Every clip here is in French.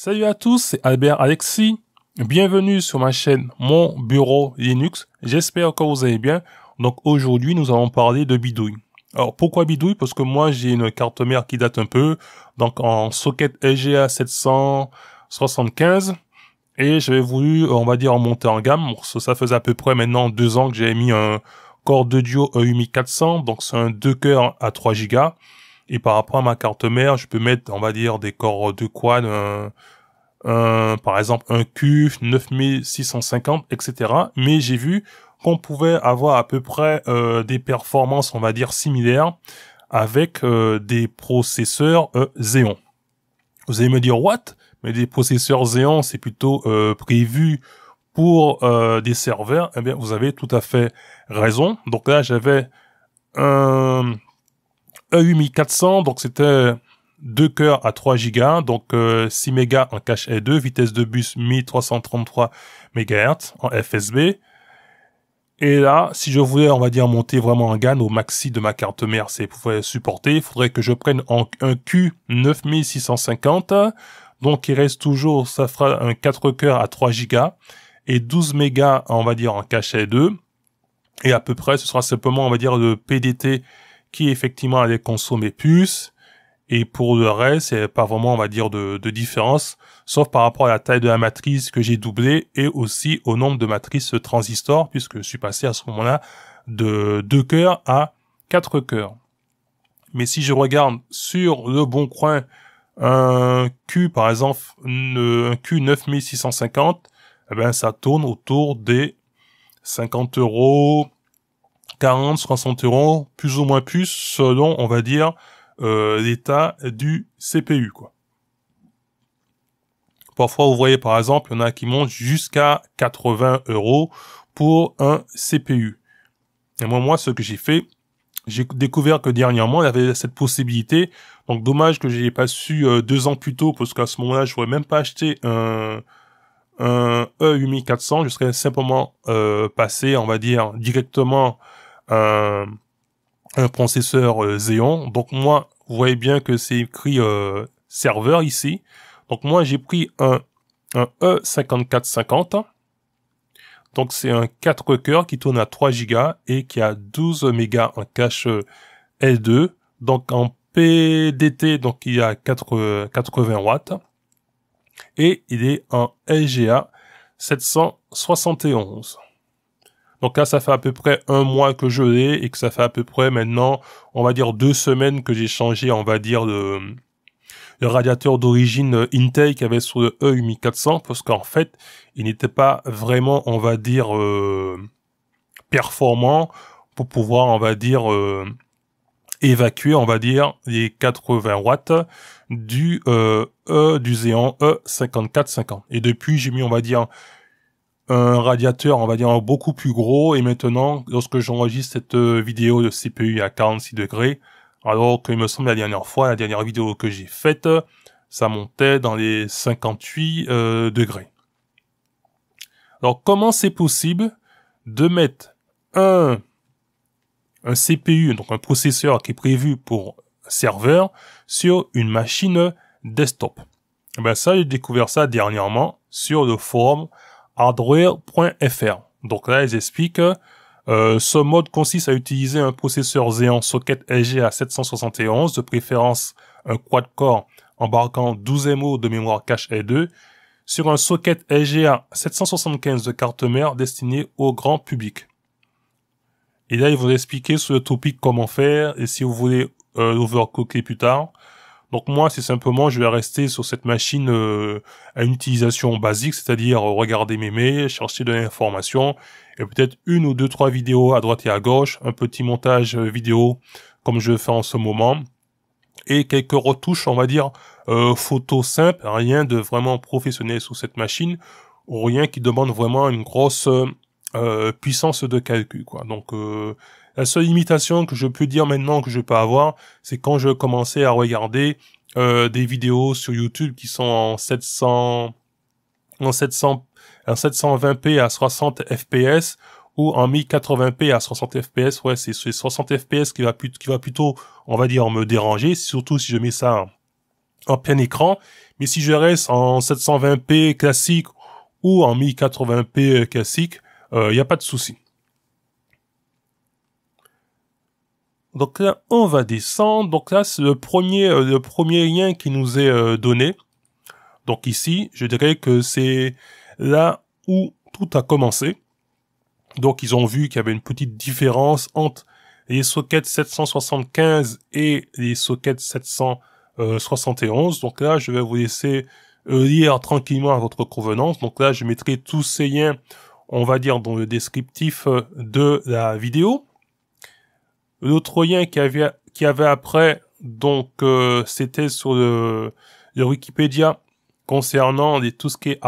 Salut à tous, c'est Albert Alexis. Bienvenue sur ma chaîne Mon Bureau Linux. J'espère que vous allez bien. Donc aujourd'hui, nous allons parler de bidouille. Alors pourquoi bidouille Parce que moi j'ai une carte mère qui date un peu, donc en socket LGA 775. Et j'avais voulu, on va dire, en monter en gamme. Ça faisait à peu près maintenant deux ans que j'avais mis un Core de Duo EUMI 400. Donc c'est un 2 cœurs à 3 gigas. Et par rapport à ma carte mère, je peux mettre, on va dire, des corps de quad, un, un, par exemple un Q 9650, etc. Mais j'ai vu qu'on pouvait avoir à peu près euh, des performances, on va dire, similaires avec euh, des processeurs euh, Xeon. Vous allez me dire, what Mais des processeurs Xeon, c'est plutôt euh, prévu pour des serveurs. Eh bien, vous avez tout à fait raison. Donc là, j'avais un E8400, donc c'était deux cœurs à 3 gigas, donc 6 euh, mégas en cache l 2 vitesse de bus 1333 MHz en FSB. Et là, si je voulais, on va dire, monter vraiment un GAN au maxi de ma carte mère, c'est pour supporter, il faudrait que je prenne un Q9650. Donc, il reste toujours, ça fera un 4 cœurs à 3 gigas et 12 mégas, on va dire, en cache l 2 Et à peu près, ce sera simplement, on va dire, le PDT qui effectivement allait consommer plus. Et pour le reste, c'est n'y pas vraiment, on va dire, de, différence, sauf par rapport à la taille de la matrice que j'ai doublée et aussi au nombre de matrices transistors, puisque je suis passé à ce moment-là de 2 cœurs à 4 cœurs. Mais si je regarde sur le bon coin un Q, par exemple, un Q 9650, eh ben, ça tourne autour des 50 euros, 40, 60 euros, plus ou moins plus, selon, on va dire, euh, l'état du CPU, quoi. Parfois, vous voyez, par exemple, il y en a qui montent jusqu'à 80 euros pour un CPU. Et moi, moi, ce que j'ai fait, j'ai découvert que dernièrement, il y avait cette possibilité. Donc, dommage que je n'ai pas su euh, deux ans plus tôt, parce qu'à ce moment-là, je n'aurais même pas acheter un, un E8400. Je serais simplement euh, passé, on va dire, directement euh, un, processeur euh, Xeon. Donc moi, vous voyez bien que c'est écrit euh, serveur ici. Donc moi, j'ai pris un, un E5450. Donc c'est un 4 coeurs qui tourne à 3 gigas et qui a 12 mégas en cache L2. Donc en PDT, donc il y a 4, 80 watts. Et il est en LGA 771. Donc là, ça fait à peu près un mois que je l'ai et que ça fait à peu près maintenant, on va dire deux semaines que j'ai changé, on va dire, le, radiateur d'origine euh, intake avait sur le e 400. parce qu'en fait, il n'était pas vraiment, on va dire, euh, performant pour pouvoir, on va dire, euh, évacuer, on va dire, les 80 watts du euh, E du E5450. E et depuis, j'ai mis, on va dire, un radiateur, on va dire, beaucoup plus gros. Et maintenant, lorsque j'enregistre cette euh, vidéo de CPU à 46 degrés, alors qu'il me semble la dernière fois, la dernière vidéo que j'ai faite, ça montait dans les 58 euh, degrés. Alors comment c'est possible de mettre un, un CPU, donc un processeur qui est prévu pour serveur, sur une machine desktop eh ben ça, j'ai découvert ça dernièrement sur le forum hardware.fr. Donc là, ils expliquent euh, ce mode consiste à utiliser un processeur Xeon Socket LGA 771, de préférence un quad-core embarquant 12 MO de mémoire cache L2, sur un socket LGA 775 de carte mère destiné au grand public. Et là, ils vont expliquer sur le topic comment faire et si vous voulez euh, l'overcooker plus tard. Donc moi, c'est simplement, je vais rester sur cette machine euh, à une utilisation basique, c'est-à-dire regarder mes mails, chercher de l'information, et peut-être une ou deux, trois vidéos à droite et à gauche, un petit montage euh, vidéo comme je fais en ce moment, et quelques retouches, on va dire, euh, photos simples, rien de vraiment professionnel sur cette machine, ou rien qui demande vraiment une grosse euh, puissance de calcul. Quoi. Donc euh, la seule limitation que je peux dire maintenant que je peux avoir, c'est quand je commençais à regarder euh, des vidéos sur YouTube qui sont en 700 en 700 720p à 60 fps ou en 1080p à 60 fps. Ouais, c'est 60 fps qui va qui va plutôt, on va dire, me déranger, surtout si je mets ça en plein écran. Mais si je reste en 720p classique ou en 1080p classique, il euh, n'y a pas de souci. Donc là, on va descendre. Donc là, c'est le premier, euh, le premier lien qui nous est euh, donné. Donc ici, je dirais que c'est là où tout a commencé. Donc ils ont vu qu'il y avait une petite différence entre les sockets 775 et les sockets 771. Donc là, je vais vous laisser lire tranquillement à votre convenance. Donc là, je mettrai tous ces liens on va dire dans le descriptif euh, de la vidéo. L'autre lien qui avait, qui avait après, donc euh, c'était sur le, Wikipédia concernant les, tout ce qui est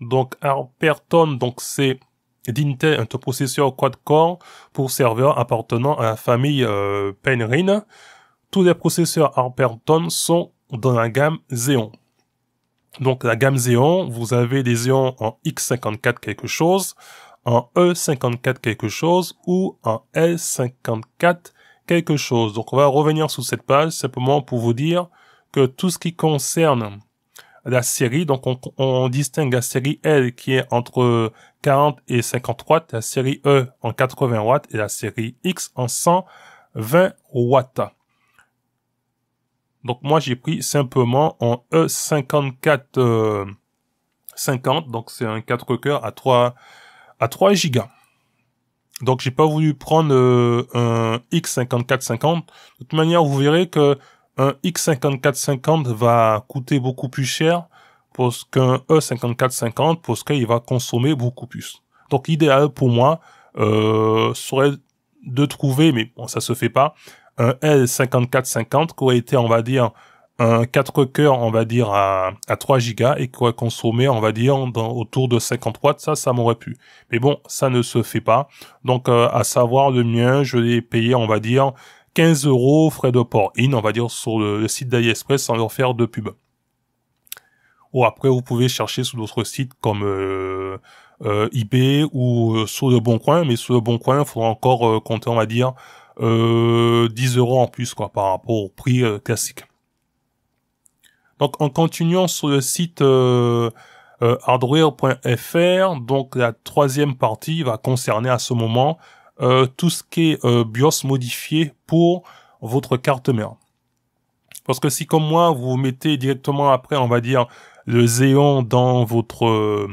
Donc Aperton, donc c'est d'Intel, un processeur quad-core pour serveur appartenant à la famille euh, Tous les processeurs harperton sont dans la gamme Xeon. Donc la gamme Xeon, vous avez des ions en X54 quelque chose, en E54 quelque chose ou en L54 quelque chose. Donc on va revenir sur cette page simplement pour vous dire que tout ce qui concerne la série, donc on, on distingue la série L qui est entre 40 et 50 watts, la série E en 80 watts et la série X en 120 watts. Donc moi j'ai pris simplement un e 5450 euh, donc c'est un 4 coeurs à 3 à 3 gigas. Donc j'ai pas voulu prendre euh, un X5450. De toute manière, vous verrez que un X5450 va coûter beaucoup plus cher parce qu'un E5450 parce qu'il va consommer beaucoup plus. Donc l'idéal pour moi euh, serait de trouver, mais bon ça se fait pas, un L5450 qui aurait été, on va dire, un 4 coeurs, on va dire, à, à 3 gigas et qui aurait consommé, on va dire, autour de 50 watts. Ça, ça m'aurait pu. Mais bon, ça ne se fait pas. Donc, euh, à savoir, le mien, je l'ai payé, on va dire, 15 euros frais de port in, on va dire, sur le, site d'AliExpress sans leur faire de pub. Ou après, vous pouvez chercher sur d'autres sites comme euh, euh eBay ou euh, sur le Bon Coin, mais sur le Bon Coin, il faudra encore compter, on va dire, 10 euh, euros en plus quoi par rapport au prix euh, classique. Donc en continuant sur le site euh, euh hardware.fr, donc la troisième partie va concerner à ce moment tout ce qui est BIOS modifié pour votre carte mère. Parce que si comme moi vous mettez directement après on va dire le zéon dans votre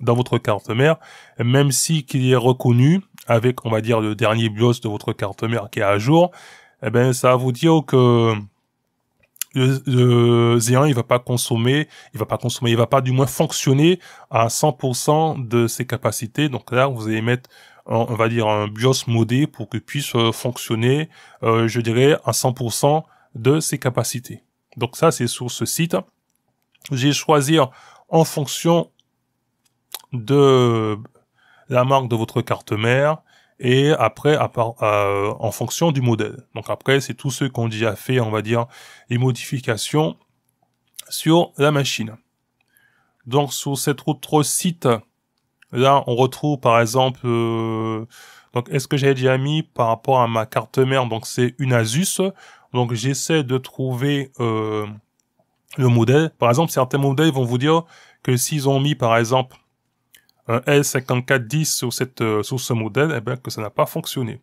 dans votre carte mère, même si qu'il est reconnu avec, on va dire, le dernier BIOS de votre carte mère qui est à jour, eh ben, ça va vous dire que le, Z1, il va pas consommer, il va pas consommer, il va pas du moins fonctionner à 100% de ses capacités. Donc là, vous allez mettre, on va dire, un BIOS modé pour que puisse euh, fonctionner, euh, je dirais, à 100% de ses capacités. Donc ça, c'est sur ce site. J'ai choisi en fonction de la marque de votre carte mère et après euh, en fonction du modèle. Donc après, c'est tous ceux qu'on ont déjà fait, on va dire, les modifications sur la machine. Donc sur cet autre site, là, on retrouve par exemple, euh, donc est-ce que j'ai déjà mis par rapport à ma carte mère, donc c'est une Asus. Donc j'essaie de trouver euh, le modèle. Par exemple, certains modèles vont vous dire que s'ils ont mis par exemple un L5410 sur, cette, euh, sur ce modèle, eh bien, que ça n'a pas fonctionné.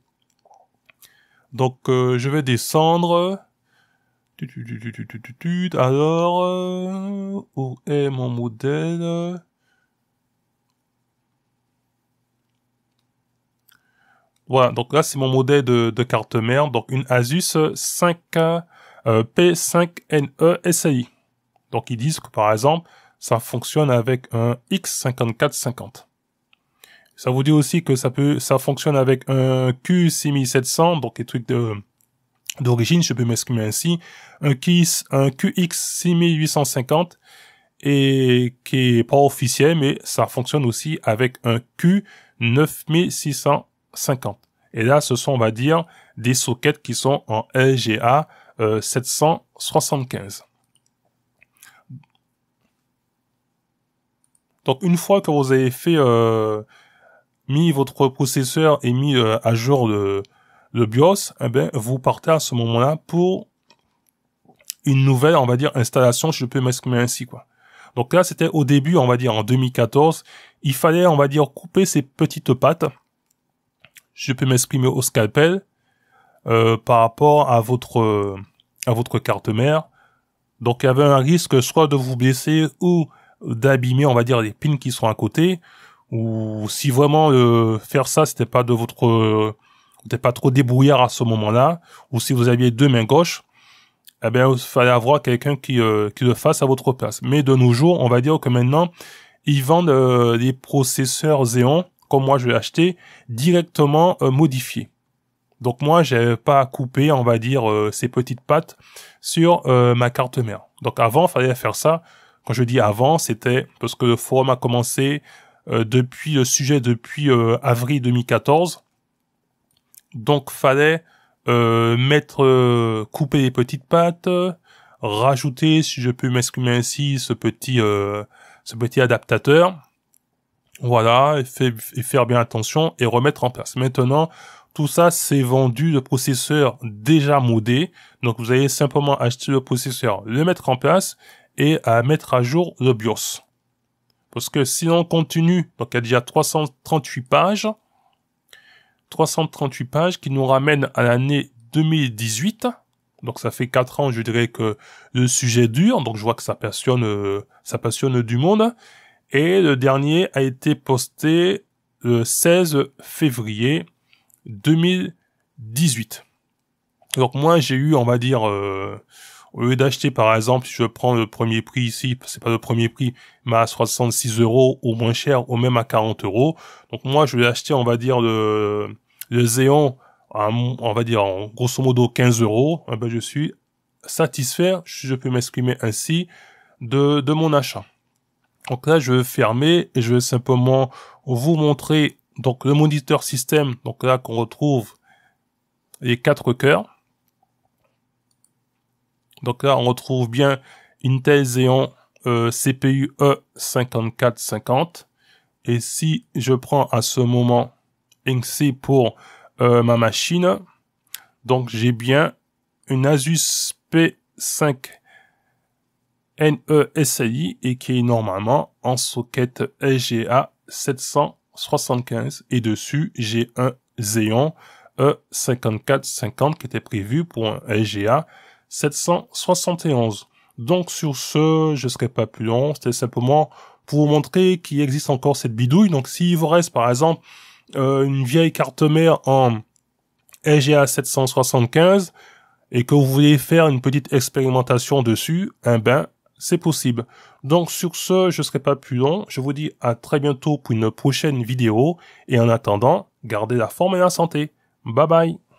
Donc euh, je vais descendre. Alors, euh, où est mon modèle Voilà, donc là c'est mon modèle de, carte mère, donc une Asus 5P5NE SAI. Donc ils disent que par exemple, ça fonctionne avec un X5450. Ça vous dit aussi que ça peut, ça fonctionne avec un Q6700, donc les trucs de, d'origine, je peux m'exprimer ainsi, un, QX, un QX6850, et qui est pas officiel, mais ça fonctionne aussi avec un Q9650. Et là, ce sont, on va dire, des sockets qui sont en LGA 775. Euh, Donc une fois que vous avez fait euh, mis votre processeur et mis euh, à jour le, le BIOS, eh ben, vous partez à ce moment-là pour une nouvelle, on va dire, installation, je peux m'exprimer ainsi, quoi. Donc là, c'était au début, on va dire, en 2014. Il fallait, on va dire, couper ces petites pattes. Je peux m'exprimer au scalpel euh, par rapport à votre à votre carte mère. Donc il y avait un risque soit de vous blesser ou d'abîmer, on va dire, les pins qui sont à côté. Ou si vraiment euh, faire ça, c'était pas de votre, c'était euh, pas trop débrouillard à ce moment-là. Ou si vous aviez deux mains gauches, eh bien, il fallait avoir quelqu'un qui, euh, le fasse à votre place. Mais de nos jours, on va dire que maintenant, ils vendent des processeurs Xeon, comme moi je l'ai acheté, directement modifiés. Donc moi, j'ai pas à couper, on va dire, ces petites pattes sur ma carte mère. Donc avant, fallait faire ça quand je dis avant, c'était parce que le forum a commencé euh, depuis le sujet depuis euh, avril 2014. Donc fallait euh, mettre couper les petites pattes, rajouter, si je peux m'exprimer ainsi, ce petit ce petit adaptateur. Voilà, et, faire bien attention et remettre en place. Maintenant, tout ça, c'est vendu le processeur déjà modé. Donc, vous allez simplement acheter le processeur, le mettre en place et à mettre à jour le BIOS. Parce que si on continue, donc il y a déjà 338 pages, 338 pages qui nous ramènent à l'année 2018. Donc ça fait 4 ans, je dirais que le sujet dure, donc je vois que ça passionne, euh, ça passionne du monde. Et le dernier a été posté le 16 février 2018. Donc moi j'ai eu, on va dire, euh, au lieu d'acheter, par exemple, si je prends le premier prix ici, c'est pas le premier prix, mais à 66 euros ou moins cher, ou même à 40 euros. Donc moi, je vais acheter, on va dire, le, le Zéon, à, on va dire, en grosso modo 15 euros. Eh ben, je suis satisfait, je peux m'exprimer ainsi, de, de mon achat. Donc là, je vais fermer et je vais simplement vous montrer donc le moniteur système. Donc là, qu'on retrouve les quatre cœurs. Donc là, on retrouve bien Intel Xeon euh, CPU E5450. Et si je prends à ce moment NC pour euh, ma machine, donc j'ai bien une Asus P5 NESI et qui est normalement en socket SGA 775 et dessus j'ai un Xeon E5450 qui était prévu pour un SGA 771. Donc sur ce, je serai pas plus long, c'était simplement pour vous montrer qu'il existe encore cette bidouille. Donc s'il vous reste par exemple euh, une vieille carte mère en EGA 775 et que vous voulez faire une petite expérimentation dessus, un eh ben, bain, c'est possible. Donc sur ce, je serai pas plus long. Je vous dis à très bientôt pour une prochaine vidéo. Et en attendant, gardez la forme et la santé. Bye bye